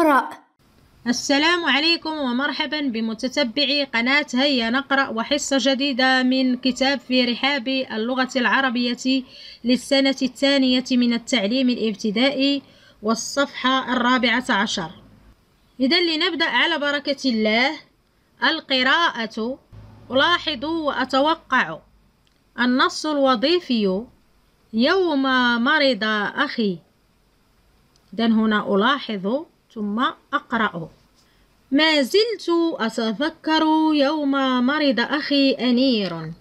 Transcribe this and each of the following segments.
نقرأ السلام عليكم ومرحبا بمتتبعي قناة هيا نقرأ وحصة جديدة من كتاب في رحاب اللغة العربية للسنة الثانية من التعليم الابتدائي والصفحة الرابعة عشر إذا لنبدأ على بركة الله القراءة ألاحظ وأتوقع النص الوظيفي يوم مرض أخي إذا هنا ألاحظ ثم أقرأ ما زلت أتذكر يوم مرض أخي أنير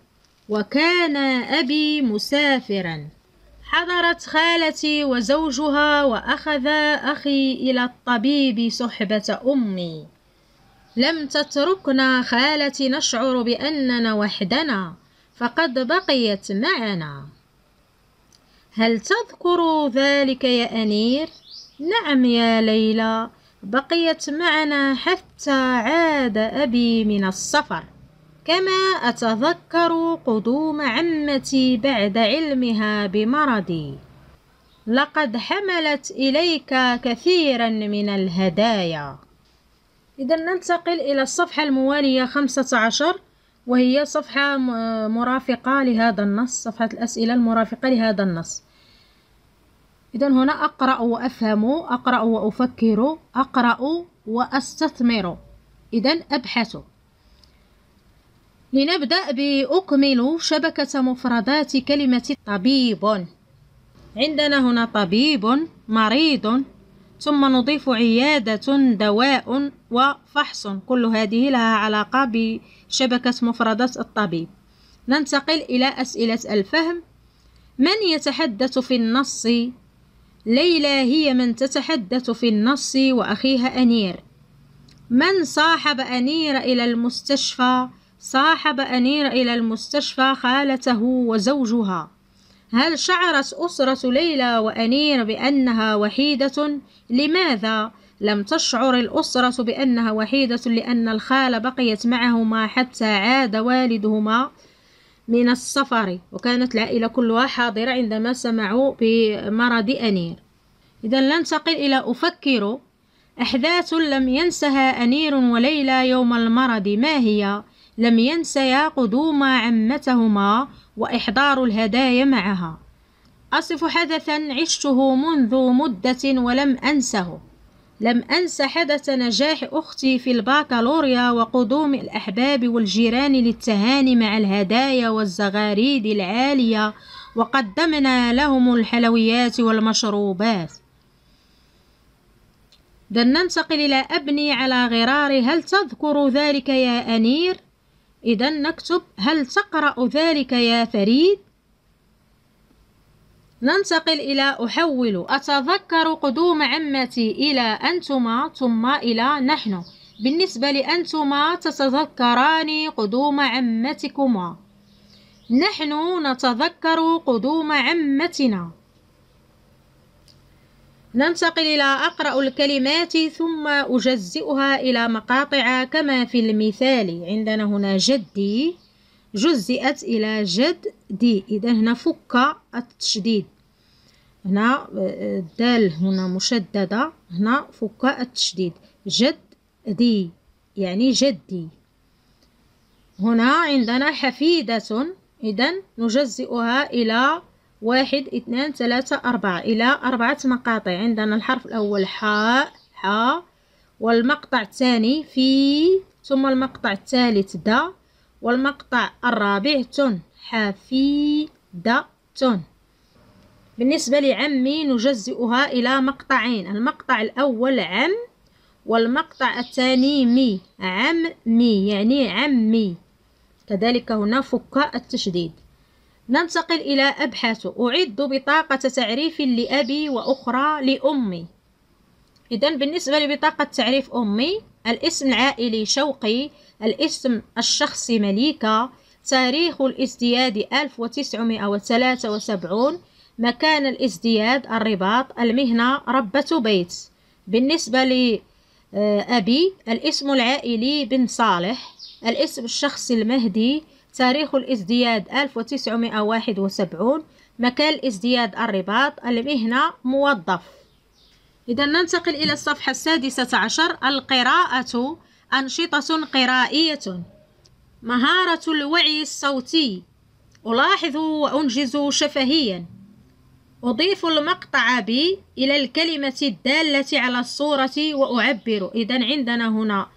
وكان أبي مسافرا حضرت خالتي وزوجها وأخذ أخي إلى الطبيب صحبة أمي لم تتركنا خالتي نشعر بأننا وحدنا فقد بقيت معنا هل تذكر ذلك يا أنير؟ نعم يا ليلى بقيت معنا حتى عاد أبي من السفر كما أتذكر قدوم عمتي بعد علمها بمرضي لقد حملت إليك كثيرا من الهدايا إذا ننتقل إلى الصفحة الموالية 15 وهي صفحة مرافقة لهذا النص صفحة الأسئلة المرافقة لهذا النص إذا هنا أقرأ وأفهم أقرأ وأفكر أقرأ وأستثمر إذا أبحث لنبدأ بأكمل شبكة مفردات كلمة طبيب عندنا هنا طبيب مريض ثم نضيف عيادة دواء وفحص كل هذه لها علاقة بشبكة مفردات الطبيب ننتقل إلى أسئلة الفهم من يتحدث في النص ليلى هي من تتحدث في النص وأخيها أنير من صاحب أنير إلى المستشفى صاحب أنير إلى المستشفى خالته وزوجها هل شعرت أسرة ليلى وأنير بأنها وحيدة؟ لماذا؟ لم تشعر الأسرة بأنها وحيدة لأن الخال بقيت معهما حتى عاد والدهما من السفر وكانت العائلة كلها حاضرة عندما سمعوا بمرض أنير إذا ننتقل إلى أفكر أحداث لم ينسها أنير وليلى يوم المرض ما هي؟ لم ينسيا قدوم عمتهما وإحضار الهدايا معها أصف حدثا عشته منذ مدة ولم أنسه لم أنس حدث نجاح أختي في الباكالوريا وقدوم الأحباب والجيران للتهاني مع الهدايا والزغاريد العالية وقدمنا لهم الحلويات والمشروبات دن ننتقل إلى أبني على غرار هل تذكر ذلك يا أنير؟ إذا نكتب هل تقرأ ذلك يا فريد؟ ننتقل إلى أحول أتذكر قدوم عمتي إلى أنتما ثم إلى نحن بالنسبة لأنتما تتذكران قدوم عمتكما نحن نتذكر قدوم عمتنا ننتقل إلى أقرأ الكلمات ثم أجزئها إلى مقاطع كما في المثال عندنا هنا جدي جزئت إلى جد دي إذا هنا فك التشديد هنا الدال هنا مشددة هنا فك التشديد جد دي يعني جدي هنا عندنا حفيدة إذا نجزئها إلى واحد اثنان ثلاثة أربعة إلى أربعة مقاطع عندنا الحرف الأول حاء حاء والمقطع الثاني في ثم المقطع الثالث دا والمقطع الرابع تون حفيدة تون بالنسبة لعمي نجزئها إلى مقطعين المقطع الأول عم والمقطع الثاني مي عم مي يعني عمي كذلك هنا فك التشديد ننتقل إلى أبحث أعد بطاقة تعريف لأبي وأخرى لأمي إذا بالنسبة لبطاقة تعريف أمي الاسم العائلي شوقي الاسم الشخصي مليكة تاريخ الازدياد 1973 مكان الازدياد الرباط المهنة ربة بيت بالنسبة لأبي آه، الاسم العائلي بن صالح الاسم الشخصي المهدي تاريخ الازدياد 1971 مكان الازدياد الرباط المهنة موظف إذا ننتقل إلى الصفحة السادسة عشر القراءة أنشطة قرائية مهارة الوعي الصوتي ألاحظ وأنجز شفهيا أضيف المقطع ب إلى الكلمة الدالة على الصورة وأعبر إذا عندنا هنا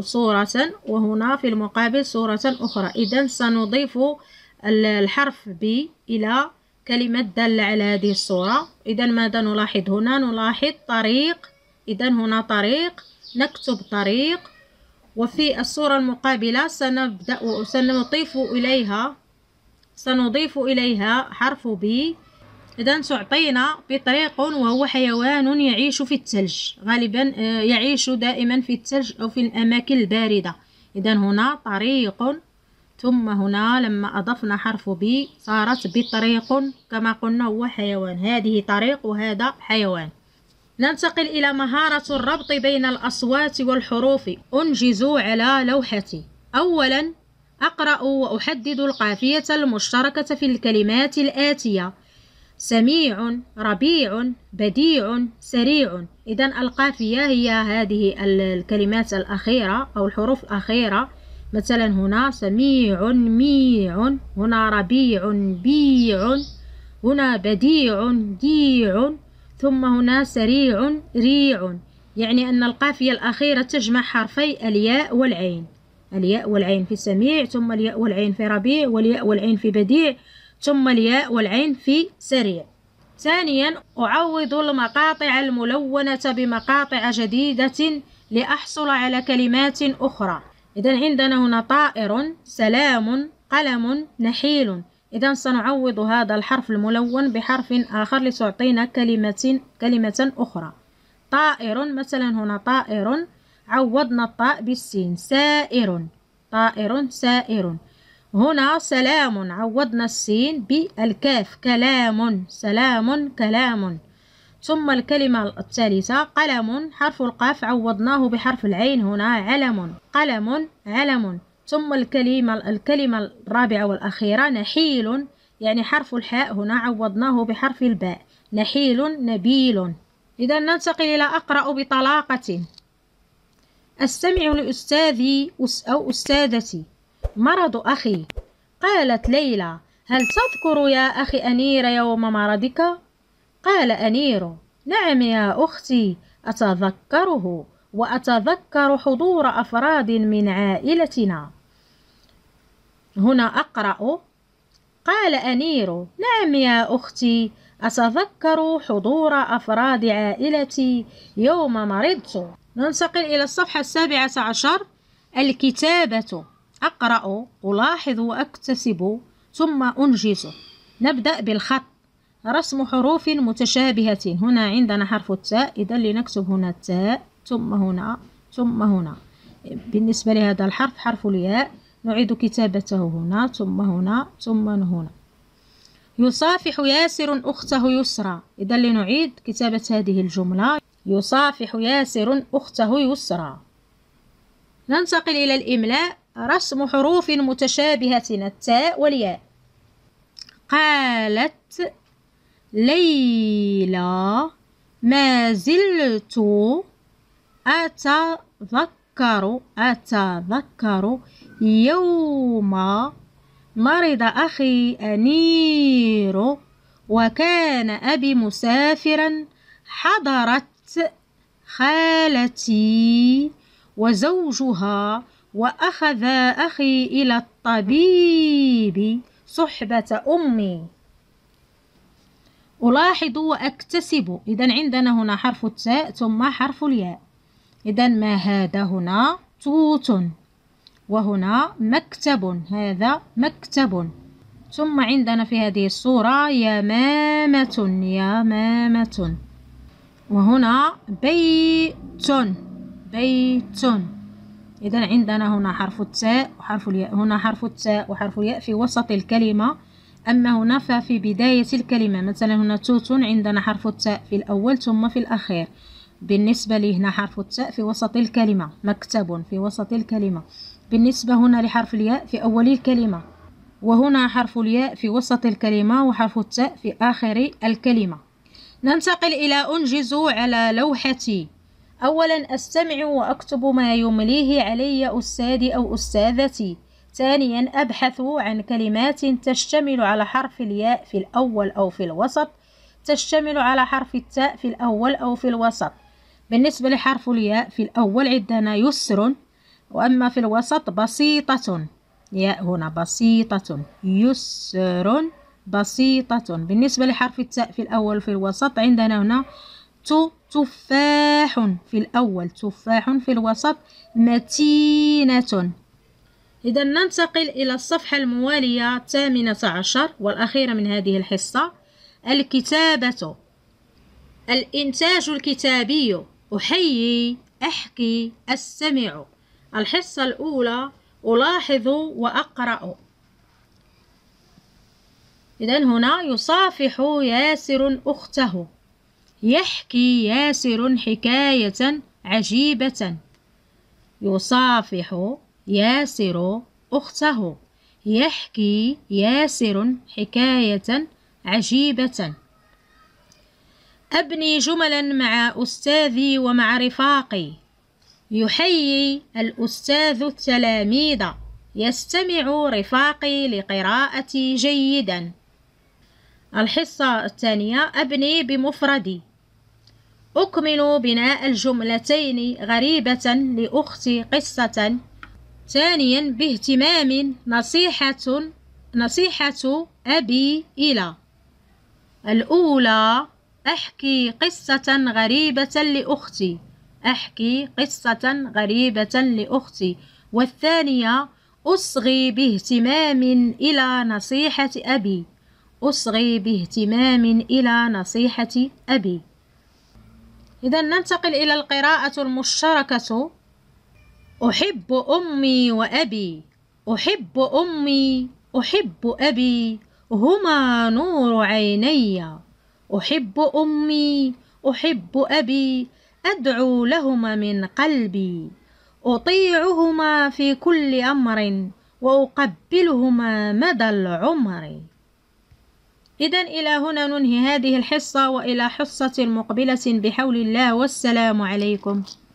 صورة وهنا في المقابل صورة أخرى إذا سنضيف الحرف ب إلى كلمة دالة على هذه الصورة إذا ماذا نلاحظ هنا نلاحظ طريق إذا هنا طريق نكتب طريق وفي الصورة المقابلة سنبدأ سنضيف إليها سنضيف إليها حرف ب إذا تعطينا بطريق وهو حيوان يعيش في الثلج غالبا آه، يعيش دائما في الثلج أو في الأماكن الباردة إذا هنا طريق ثم هنا لما أضفنا حرف ب صارت بطريق كما قلنا هو حيوان هذه طريق وهذا حيوان ننتقل إلى مهارة الربط بين الأصوات والحروف أنجز على لوحتي أولا أقرأ وأحدد القافية المشتركة في الكلمات الآتية سميع ربيع بديع سريع إذا القافية هي هذه الكلمات الأخيرة أو الحروف الأخيرة مثلا هنا سميع ميع هنا ربيع بيع هنا بديع ديع ثم هنا سريع ريع يعني أن القافية الأخيرة تجمع حرفي الياء والعين الياء والعين في سميع ثم الياء والعين في ربيع والياء والعين في بديع ثم الياء والعين في سريع ثانيا أعوض المقاطع الملونة بمقاطع جديدة لأحصل على كلمات أخرى إذا عندنا هنا طائر سلام قلم نحيل إذا سنعوض هذا الحرف الملون بحرف آخر لتعطينا كلمة كلمة أخرى طائر مثلا هنا طائر عوضنا الطاء بالسين سائر طائر سائر هنا سلام عوضنا السين بالكاف كلام سلام كلام ثم الكلمة الثالثة قلم حرف القاف عوضناه بحرف العين هنا علم قلم علم ثم الكلمة الكلمة الرابعة والأخيرة نحيل يعني حرف الحاء هنا عوضناه بحرف الباء نحيل نبيل إذا ننتقل إلى أقرأ بطلاقة أستمع لأستاذي أو أستاذتي مرض أخي قالت ليلى هل تذكر يا أخي أنير يوم مرضك قال أنيرو نعم يا أختي أتذكره وأتذكر حضور أفراد من عائلتنا هنا أقرأ قال أنيرو نعم يا أختي أتذكر حضور أفراد عائلتي يوم مرضت ننتقل إلى الصفحة السابعة عشر الكتابة أقرأ ألاحظ وأكتسب ثم أنجز نبدأ بالخط رسم حروف متشابهة هنا عندنا حرف التاء إذا لنكتب هنا التاء ثم هنا ثم هنا بالنسبة لهذا الحرف حرف الياء نعيد كتابته هنا ثم هنا ثم هنا يصافح ياسر أخته يسرى إذا لنعيد كتابة هذه الجملة يصافح ياسر أخته يسرى ننتقل إلى الإملاء رسم حروف متشابهة التاء والياء قالت ليلى ما زلت أتذكر أتذكر يوم مرض أخي أنير وكان أبي مسافرا حضرت خالتي وزوجها وأخذ أخي إلى الطبيب صحبة أمي ألاحظ وأكتسب إذا عندنا هنا حرف التاء ثم حرف الياء إذا ما هذا هنا توت وهنا مكتب هذا مكتب ثم عندنا في هذه الصورة يمامة يمامة وهنا بيت بيت إذا عندنا هنا حرف التاء وحرف الياء هنا حرف التاء وحرف الياء في وسط الكلمة أما هنا ففي بداية الكلمة مثلا هنا توتون عندنا حرف التاء في الأول ثم في الأخير بالنسبة لي هنا حرف التاء في وسط الكلمة مكتب في وسط الكلمة بالنسبة هنا لحرف الياء في أول الكلمة وهنا حرف الياء في وسط الكلمة وحرف التاء في آخر الكلمة ننتقل إلى أنجز على لوحتي أولا أستمع وأكتب ما يمليه علي أستاذي أو أستاذتي ثانيا أبحث عن كلمات تشتمل على حرف الياء في الأول أو في الوسط تشتمل على حرف التاء في الأول أو في الوسط بالنسبة لحرف الياء في الأول عندنا يسر وأما في الوسط بسيطة ياء هنا بسيطة يسر بسيطة بالنسبة لحرف التاء في الأول في الوسط عندنا هنا تفاح في الأول تفاح في الوسط متينة إذا ننتقل إلى الصفحة الموالية الثامنة عشر والأخيرة من هذه الحصة الكتابة الإنتاج الكتابي أحيي أحكي أستمع الحصة الأولى ألاحظ وأقرأ إذا هنا يصافح ياسر أخته يحكي ياسر حكاية عجيبة يصافح ياسر أخته يحكي ياسر حكاية عجيبة أبني جملا مع أستاذي ومع رفاقي يحيي الأستاذ التلاميذ يستمع رفاقي لقراءتي جيدا الحصة الثانية أبني بمفردي أكمل بناء الجملتين غريبة لأختي قصة ثانيا باهتمام نصيحة نصيحة أبي إلى الأولى أحكي قصة غريبة لأختي أحكي قصة غريبة لأختي والثانية أصغي باهتمام إلى نصيحة أبي أصغي باهتمام إلى نصيحة أبي إذا ننتقل إلى القراءة المشتركة أحب أمي وأبي أحب أمي أحب أبي هما نور عيني أحب أمي أحب أبي أدعو لهما من قلبي أطيعهما في كل أمر وأقبلهما مدى العمر إذا إلى هنا ننهي هذه الحصة وإلى حصة مقبلة بحول الله والسلام عليكم